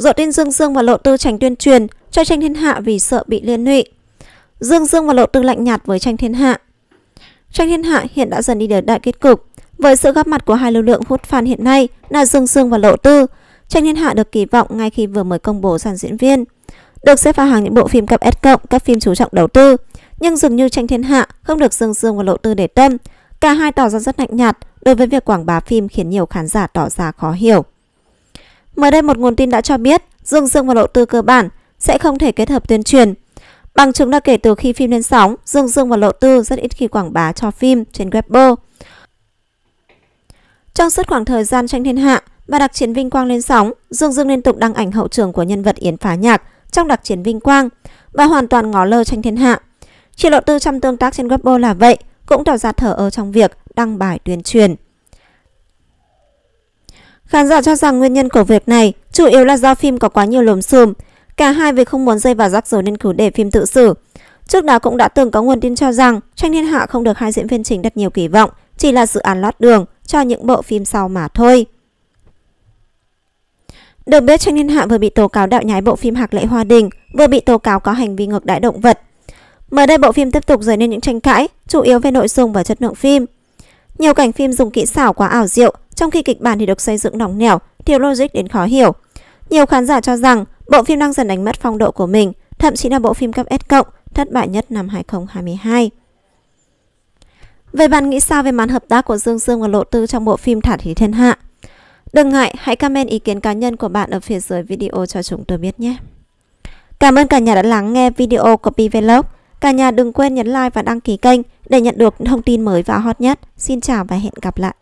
dội tên Dương Dương và Lộ Tư tránh tuyên truyền cho tranh thiên hạ vì sợ bị liên lụy. Dương Dương và Lộ Tư lạnh nhạt với tranh thiên hạ. Tranh thiên hạ hiện đã dần đi đến đại kết cục. Với sự góp mặt của hai lưu lượng hút fan hiện nay là Dương Dương và Lộ Tư, tranh thiên hạ được kỳ vọng ngay khi vừa mới công bố dàn diễn viên. Được xếp vào hàng những bộ phim cấp S cộng, các phim chú trọng đầu tư, nhưng dường như tranh thiên hạ không được Dương Dương và Lộ Tư để tâm. Cả hai tỏ ra rất lạnh nhạt đối với việc quảng bá phim khiến nhiều khán giả tỏ ra khó hiểu. Mới đây một nguồn tin đã cho biết Dương Dương và Lộ Tư cơ bản sẽ không thể kết hợp tuyên truyền. Bằng chứng là kể từ khi phim lên sóng, Dương Dương và Lộ Tư rất ít khi quảng bá cho phim trên Weibo. Trong suốt khoảng thời gian tranh thiên hạ và đặc chiến Vinh Quang lên sóng, Dương Dương liên tục đăng ảnh hậu trường của nhân vật Yến Phá Nhạc trong đặc chiến Vinh Quang và hoàn toàn ngó lơ tranh thiên hạ. Chị Lộ Tư trong tương tác trên Weibo là vậy, cũng tỏ ra thở ơ trong việc đăng bài tuyên truyền. Khán giả cho rằng nguyên nhân của việc này chủ yếu là do phim có quá nhiều lùm xùm, cả hai vì không muốn dây vào rắc rối nên cứ để phim tự xử. Trước đó cũng đã từng có nguồn tin cho rằng tranh thiên hạ không được hai diễn viên chính đặt nhiều kỳ vọng, chỉ là dự án lót đường cho những bộ phim sau mà thôi. Được biết tranh thiên hạ vừa bị tố cáo đạo nhái bộ phim Hạc Lệ Hoa Đình, vừa bị tố cáo có hành vi ngược đãi động vật. Mới đây bộ phim tiếp tục dấy lên những tranh cãi, chủ yếu về nội dung và chất lượng phim. Nhiều cảnh phim dùng kỹ xảo quá ảo diệu, trong khi kịch bản thì được xây dựng nỏng nẻo, thiếu logic đến khó hiểu. Nhiều khán giả cho rằng bộ phim đang dần đánh mất phong độ của mình, thậm chí là bộ phim cấp S cộng thất bại nhất năm 2022. Về bạn nghĩ sao về màn hợp tác của Dương Dương và Lộ Tư trong bộ phim Thả Thí Thiên Hạ? Đừng ngại, hãy comment ý kiến cá nhân của bạn ở phía dưới video cho chúng tôi biết nhé. Cảm ơn cả nhà đã lắng nghe video của Pvlog. Cả nhà đừng quên nhấn like và đăng ký kênh để nhận được thông tin mới và hot nhất. Xin chào và hẹn gặp lại.